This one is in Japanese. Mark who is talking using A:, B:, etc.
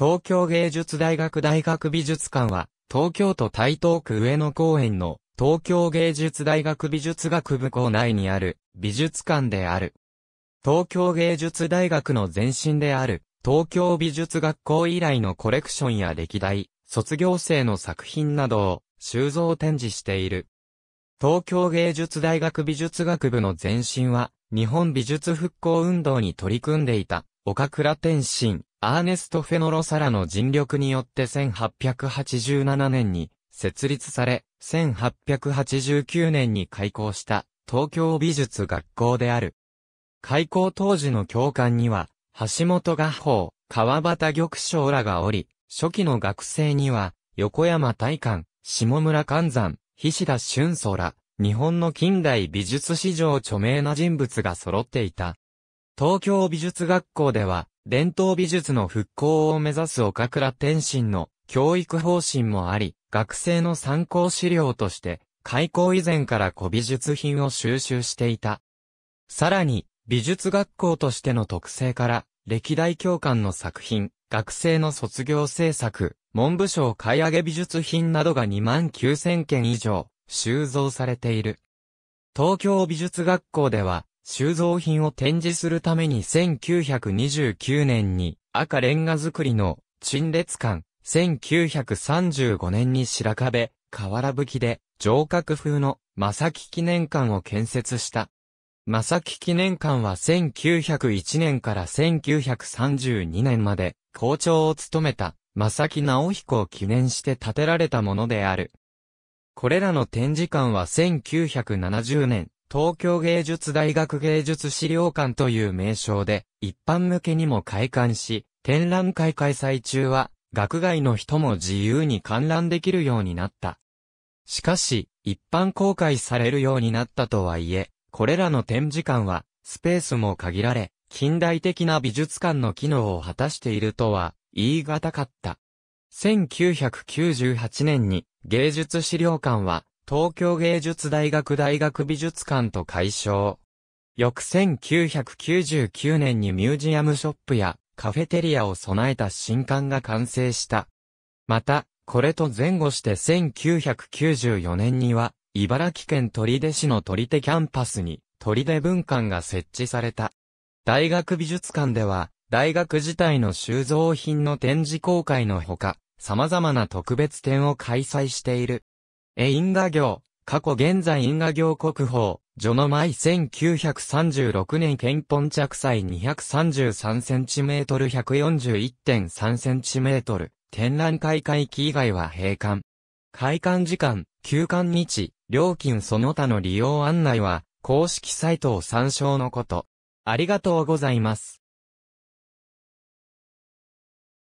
A: 東京芸術大学大学美術館は、東京都台東区上野公園の東京芸術大学美術学部校内にある美術館である。東京芸術大学の前身である東京美術学校以来のコレクションや歴代、卒業生の作品などを収蔵展示している。東京芸術大学美術学部の前身は、日本美術復興運動に取り組んでいた、岡倉天心、アーネスト・フェノロサラの尽力によって1887年に設立され、1889年に開校した東京美術学校である。開校当時の教官には、橋本画法、川端玉章らがおり、初期の学生には、横山大観、下村寛山、菱田俊祖ら、日本の近代美術史上著名な人物が揃っていた。東京美術学校では、伝統美術の復興を目指す岡倉天心の教育方針もあり、学生の参考資料として、開校以前から古美術品を収集していた。さらに、美術学校としての特性から、歴代教官の作品、学生の卒業制作、文部省買い上げ美術品などが2万9000件以上、収蔵されている。東京美術学校では、収蔵品を展示するために1929年に赤レンガ造りの陳列館、1935年に白壁、瓦吹きで城郭風の正木記念館を建設した。正木記念館は1901年から1932年まで校長を務めた正木直彦を記念して建てられたものである。これらの展示館は1970年、東京芸術大学芸術資料館という名称で、一般向けにも開館し、展覧会開催中は、学外の人も自由に観覧できるようになった。しかし、一般公開されるようになったとはいえ、これらの展示館は、スペースも限られ、近代的な美術館の機能を果たしているとは、言い難かった。1998年に、芸術資料館は、東京芸術大学大学美術館と解消。翌1999年にミュージアムショップやカフェテリアを備えた新館が完成した。また、これと前後して1994年には、茨城県取手市の取手キャンパスに、取手文館が設置された。大学美術館では、大学自体の収蔵品の展示公開のほか、様々な特別展を開催している。え因果行、過去現在因果行国宝、序の前1936年憲本着祭 233cm141.3cm、展覧会会期以外は閉館。開館時間、休館日、料金その他の利用案内は、公式サイトを参照のこと。ありがとうございます。